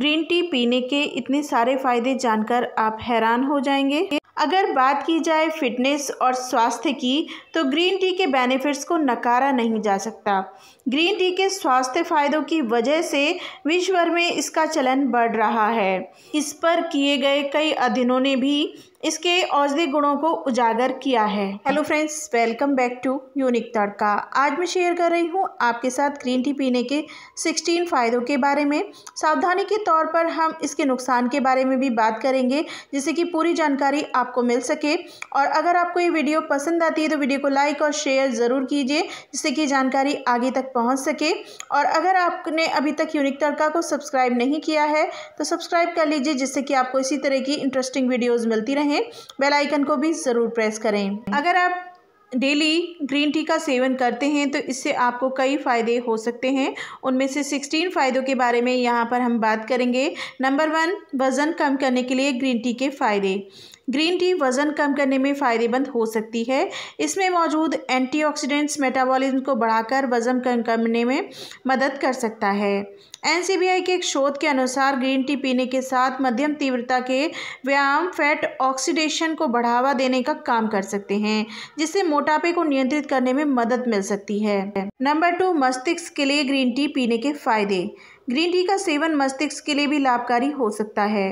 Green tea पीने के इतने सारे फायदे जानकर आप हैरान हो जाएंगे अगर बात की जाए फिटनेस और स्वास्थ्य की तो ग्रीन टी के बेनिफिट्स को नकारा नहीं जा सकता ग्रीन टी के स्वास्थ्य फायदों की वजह से विश्व भर में इसका चलन बढ़ रहा है इस पर किए गए कई अध्ययनों ने भी इसके औषधि गुणों को उजागर किया है hello friends welcome back to unique Tadka आज मैं शेयर कर रही हूँ आपके साथ ग्रीन टी पीने के 16 फ़ायदों के बारे में सावधानी के तौर पर हम इसके नुकसान के बारे में भी बात करेंगे जिससे कि पूरी जानकारी आपको मिल सके और अगर आपको ये वीडियो पसंद आती है तो वीडियो को लाइक और शेयर ज़रूर कीजिए जिससे कि जानकारी आगे तक पहुँच सके और अगर आपने अभी तक यूनिक तड़का को सब्सक्राइब नहीं किया है तो सब्सक्राइब कर लीजिए जिससे कि आपको इसी तरह की इंटरेस्टिंग वीडियोज़ मिलती रहें रहें बेल आइकन को भी ज़रूर प्रेस करें अगर आप डेली ग्रीन टी का सेवन करते हैं तो इससे आपको कई फ़ायदे हो सकते हैं उनमें से सिक्सटीन फ़ायदों के बारे में यहाँ पर हम बात करेंगे नंबर वन वज़न कम करने के लिए ग्रीन टी के फ़ायदे ग्रीन टी वजन कम करने में फ़ायदेमंद हो सकती है इसमें मौजूद एंटीऑक्सीडेंट्स मेटाबॉलिज्म को बढ़ाकर वजन कम करने में मदद कर सकता है एनसीबीआई के एक शोध के अनुसार ग्रीन टी पीने के साथ मध्यम तीव्रता के व्यायाम फैट ऑक्सीडेशन को बढ़ावा देने का काम कर सकते हैं जिससे मोटापे को नियंत्रित करने में मदद मिल सकती है नंबर टू मस्तिष्क के लिए ग्रीन टी पीने के फायदे ग्रीन टी का सेवन मस्तिष्क के लिए भी लाभकारी हो सकता है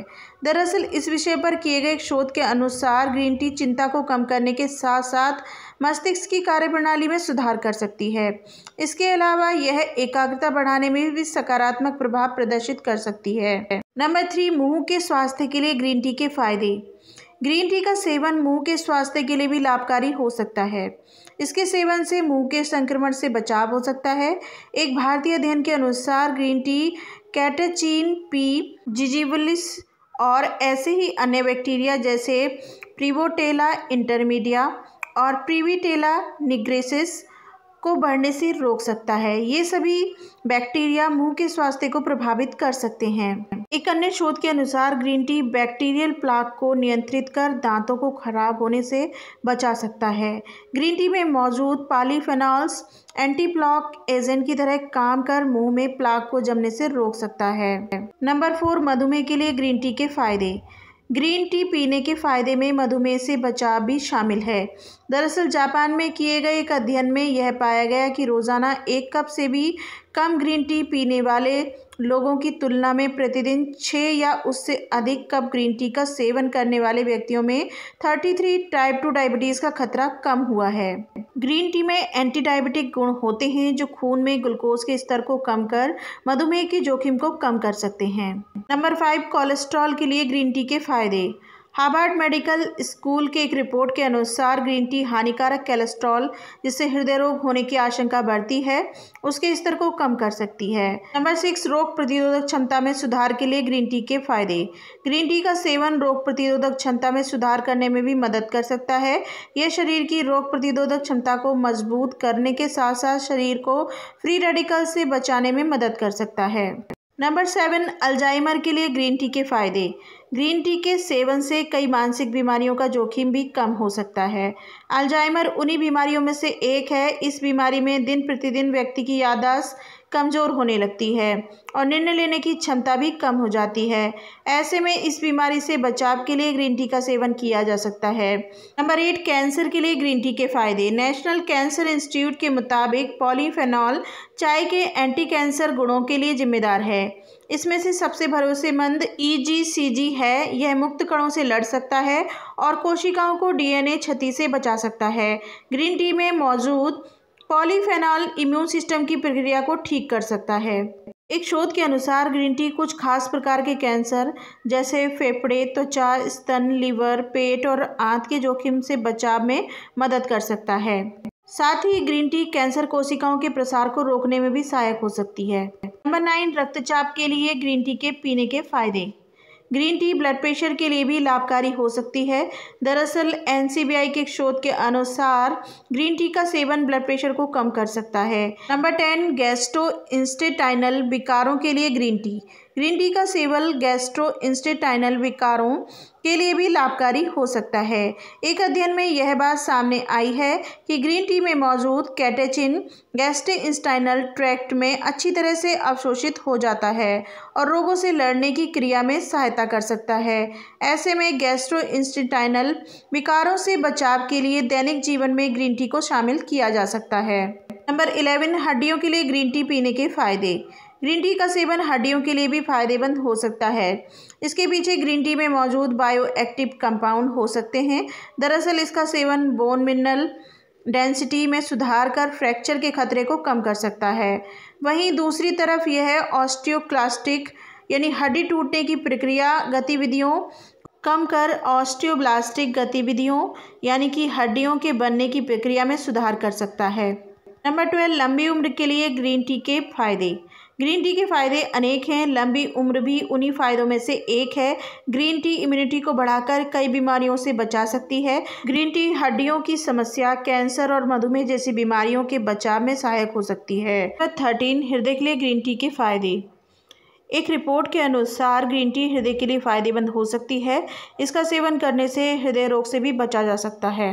दरअसल इस विषय पर किए गए एक शोध के अनुसार ग्रीन टी चिंता को कम करने के साथ साथ मस्तिष्क की कार्यप्रणाली में सुधार कर सकती है इसके अलावा यह एकाग्रता बढ़ाने में भी सकारात्मक प्रभाव प्रदर्शित कर सकती है नंबर थ्री मुंह के स्वास्थ्य के लिए ग्रीन टी के फायदे ग्रीन टी का सेवन मुंह के स्वास्थ्य के लिए भी लाभकारी हो सकता है इसके सेवन से मुंह के संक्रमण से बचाव हो सकता है एक भारतीय अध्ययन के अनुसार green tea catechin P gingivalis और ऐसे ही अन्य बैक्टीरिया जैसे प्रीवोटेला इंटरमीडिया और प्रीविटेला निग्रेसिस को बढ़ने से रोक सकता है ये सभी बैक्टीरिया मुंह के स्वास्थ्य को प्रभावित कर सकते हैं एक अन्य शोध के अनुसार ग्रीन टी बैक्टीरियल प्लाक को नियंत्रित कर दांतों को खराब होने से बचा सकता है ग्रीन टी में मौजूद पालीफेनॉल्स एंटी प्लाक एजेंट की तरह काम कर मुंह में प्लाक को जमने से रोक सकता है नंबर फोर मधुमेह के लिए ग्रीन टी के फायदे ग्रीन टी पीने के फायदे में मधुमेह से बचाव भी शामिल है दरअसल जापान में किए गए एक अध्ययन में यह पाया गया कि रोज़ाना एक कप से भी कम ग्रीन टी पीने वाले लोगों की तुलना में प्रतिदिन छः या उससे अधिक कप ग्रीन टी का सेवन करने वाले व्यक्तियों में 33 टाइप टू डायबिटीज़ का खतरा कम हुआ है ग्रीन टी में एंटी डायबिटिक गुण होते हैं जो खून में ग्लूकोज के स्तर को कम कर मधुमेह के जोखिम को कम कर सकते हैं नंबर फाइव कोलेस्ट्रॉल के लिए ग्रीन टी के फायदे हार्बर्ट मेडिकल स्कूल के एक रिपोर्ट के अनुसार ग्रीन टी हानिकारक कैलेस्ट्रॉल जिससे हृदय रोग होने की आशंका बढ़ती है उसके स्तर को कम कर सकती है नंबर सिक्स रोग प्रतिरोधक क्षमता में सुधार के लिए ग्रीन टी के फायदे ग्रीन टी का सेवन रोग प्रतिरोधक क्षमता में सुधार करने में भी मदद कर सकता है यह शरीर की रोग प्रतिरोधक क्षमता को मजबूत करने के साथ साथ शरीर को फ्री रेडिकल से बचाने में मदद कर सकता है नंबर सेवन अल्जाइमर के लिए ग्रीन टी के फ़ायदे ग्रीन टी के सेवन से कई मानसिक बीमारियों का जोखिम भी कम हो सकता है अल्जाइमर उन्हीं बीमारियों में से एक है इस बीमारी में दिन प्रतिदिन व्यक्ति की याददाश्त कमज़ोर होने लगती है और निर्णय लेने की क्षमता भी कम हो जाती है ऐसे में इस बीमारी से बचाव के लिए ग्रीन टी का सेवन किया जा सकता है नंबर एट कैंसर के लिए ग्रीन टी के फ़ायदे नेशनल कैंसर इंस्टीट्यूट के मुताबिक पॉलीफेनॉल चाय के एंटी कैंसर गुणों के लिए जिम्मेदार है इसमें से सबसे भरोसेमंद ईजीसीजी e है यह मुक्त कणों से लड़ सकता है और कोशिकाओं को डीएनए क्षति से बचा सकता है ग्रीन टी में मौजूद पॉलीफेनॉल इम्यून सिस्टम की प्रक्रिया को ठीक कर सकता है एक शोध के अनुसार ग्रीन टी कुछ खास प्रकार के कैंसर जैसे फेफड़े त्वचा स्तन लीवर पेट और आंत के जोखिम से बचाव में मदद कर सकता है साथ ही ग्रीन टी कैंसर कोशिकाओं के प्रसार को रोकने में भी सहायक हो सकती है नंबर नाइन रक्तचाप के लिए ग्रीन टी के पीने के फायदे ग्रीन टी ब्लड प्रेशर के लिए भी लाभकारी हो सकती है दरअसल एन के शोध के अनुसार ग्रीन टी का सेवन ब्लड प्रेशर को कम कर सकता है नंबर टेन गैस्ट्रो इंस्टेटाइनल विकारों के लिए ग्रीन टी ग्रीन टी का सेवन गैस्ट्रो इंस्टेटाइनल विकारों के लिए भी लाभकारी हो सकता है एक अध्ययन में यह बात सामने आई है कि ग्रीन टी में मौजूद कैटेचिन इंस्टाइनल ट्रैक्ट में अच्छी तरह से अवशोषित हो जाता है और रोगों से लड़ने की क्रिया में सहायता कर सकता है ऐसे में गैस्ट्रो इंस्टाइनल विकारों से बचाव के लिए दैनिक जीवन में ग्रीन टी को शामिल किया जा सकता है नंबर इलेवन हड्डियों के लिए ग्रीन टी पीने के फ़ायदे ग्रीन टी का सेवन हड्डियों के लिए भी फायदेमंद हो सकता है इसके पीछे ग्रीन टी में मौजूद बायोएक्टिव कंपाउंड हो सकते हैं दरअसल इसका सेवन बोन मिनरल डेंसिटी में सुधार कर फ्रैक्चर के खतरे को कम कर सकता है वहीं दूसरी तरफ यह ऑस्टियोक्लास्टिक यानी हड्डी टूटने की प्रक्रिया गतिविधियों कम कर ऑस्टियोब्लास्टिक गतिविधियों यानी कि हड्डियों के बनने की प्रक्रिया में सुधार कर सकता है नंबर ट्वेल्व लंबी उम्र के लिए ग्रीन टी के फायदे ग्रीन टी के फ़ायदे अनेक हैं लंबी उम्र भी उन्हीं फ़ायदों में से एक है ग्रीन टी इम्यूनिटी को बढ़ाकर कई बीमारियों से बचा सकती है ग्रीन टी हड्डियों की समस्या कैंसर और मधुमेह जैसी बीमारियों के बचाव में सहायक हो सकती है थर्टीन हृदय के लिए ग्रीन टी के फ़ायदे एक रिपोर्ट के अनुसार ग्रीन टी हृदय के लिए फ़ायदेमंद हो सकती है इसका सेवन करने से हृदय रोग से भी बचा जा सकता है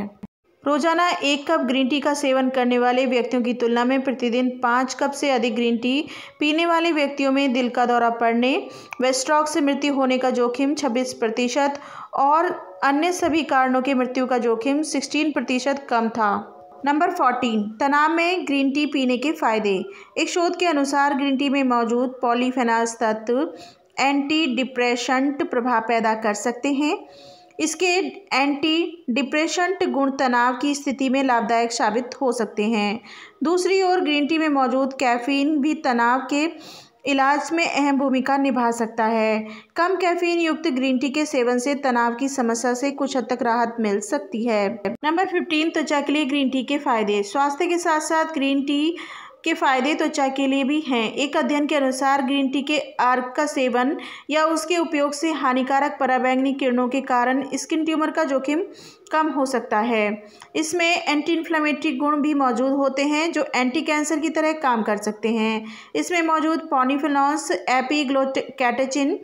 रोजाना एक कप ग्रीन टी का सेवन करने वाले व्यक्तियों की तुलना में प्रतिदिन पाँच कप से अधिक ग्रीन टी पीने वाले व्यक्तियों में दिल का दौरा पड़ने व स्ट्रॉक से मृत्यु होने का जोखिम छब्बीस प्रतिशत और अन्य सभी कारणों के मृत्यु का जोखिम सिक्सटीन प्रतिशत कम था नंबर फोर्टीन तनाव में ग्रीन टी पीने के फ़ायदे एक शोध के अनुसार ग्रीन टी में मौजूद पॉलीफेनास तत्व एंटी डिप्रेशंट प्रभाव पैदा कर सकते हैं इसके एंटी डिप्रेशेंट गुण तनाव की स्थिति में लाभदायक साबित हो सकते हैं दूसरी ओर ग्रीन टी में मौजूद कैफीन भी तनाव के इलाज में अहम भूमिका निभा सकता है कम कैफीन युक्त ग्रीन टी के सेवन से तनाव की समस्या से कुछ हद तक राहत मिल सकती है नंबर फिफ्टीन त्वचा के लिए ग्रीन टी के फायदे स्वास्थ्य के साथ साथ ग्रीन टी के फायदे त्वचा के लिए भी हैं एक अध्ययन के अनुसार ग्रीन टी के आर्क का सेवन या उसके उपयोग से हानिकारक पराबैंगनी किरणों के कारण स्किन ट्यूमर का जोखिम कम हो सकता है इसमें एंटी इन्फ्लामेटरी गुण भी मौजूद होते हैं जो एंटी कैंसर की तरह काम कर सकते हैं इसमें मौजूद पॉनीफिनॉन्स एपीग्लोकैटेचिन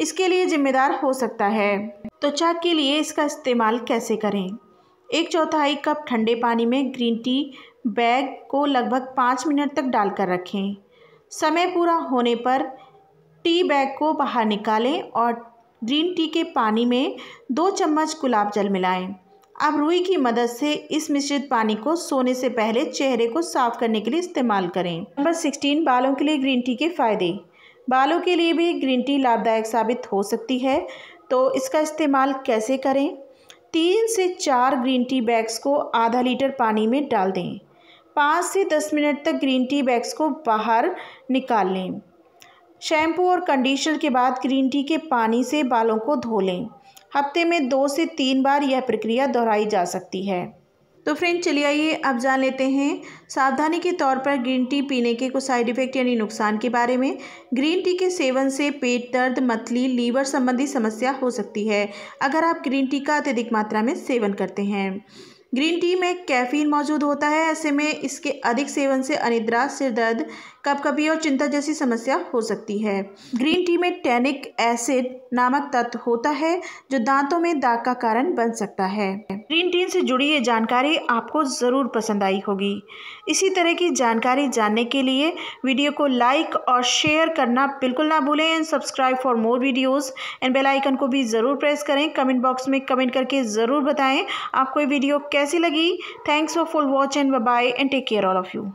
इसके लिए जिम्मेदार हो सकता है त्वचा के लिए इसका इस्तेमाल कैसे करें एक चौथाई कप ठंडे पानी में ग्रीन टी बैग को लगभग पाँच मिनट तक डालकर रखें समय पूरा होने पर टी बैग को बाहर निकालें और ग्रीन टी के पानी में दो चम्मच गुलाब जल मिलाएं। अब रुई की मदद से इस मिश्रित पानी को सोने से पहले चेहरे को साफ करने के लिए इस्तेमाल करें नंबर सिक्सटीन बालों के लिए ग्रीन टी के फ़ायदे बालों के लिए भी ग्रीन टी लाभदायक साबित हो सकती है तो इसका इस्तेमाल कैसे करें तीन से चार ग्रीन टी बैग्स को आधा लीटर पानी में डाल दें पाँच से दस मिनट तक ग्रीन टी बैग्स को बाहर निकाल लें शैम्पू और कंडीशनर के बाद ग्रीन टी के पानी से बालों को धो लें हफ्ते में दो से तीन बार यह प्रक्रिया दोहराई जा सकती है तो फ्रेंड चलिए आइए अब जान लेते हैं सावधानी के तौर पर ग्रीन टी पीने के कुछ साइड इफ़ेक्ट यानी नुकसान के बारे में ग्रीन टी के सेवन से पेट दर्द मतली लीवर संबंधी समस्या हो सकती है अगर आप ग्रीन टी का अत्यधिक मात्रा में सेवन करते हैं ग्रीन टी में कैफीन मौजूद होता है ऐसे में इसके अधिक सेवन से अनिद्रा सिरदर्द कपकपी और चिंता जैसी समस्या हो सकती है ग्रीन टी में टैनिक एसिड नामक तत्व होता है जो दांतों में दाग का कारण बन सकता है ग्रीन टी से जुड़ी ये जानकारी आपको ज़रूर पसंद आई होगी इसी तरह की जानकारी जानने के लिए वीडियो को लाइक और शेयर करना बिल्कुल ना भूलें and subscribe for more videos and bell icon को भी ज़रूर प्रेस करें कमेंट बॉक्स में कमेंट करके ज़रूर बताएं आपको ये वीडियो कैसे कैसी लगी thanks for full watch and bye and take care all of you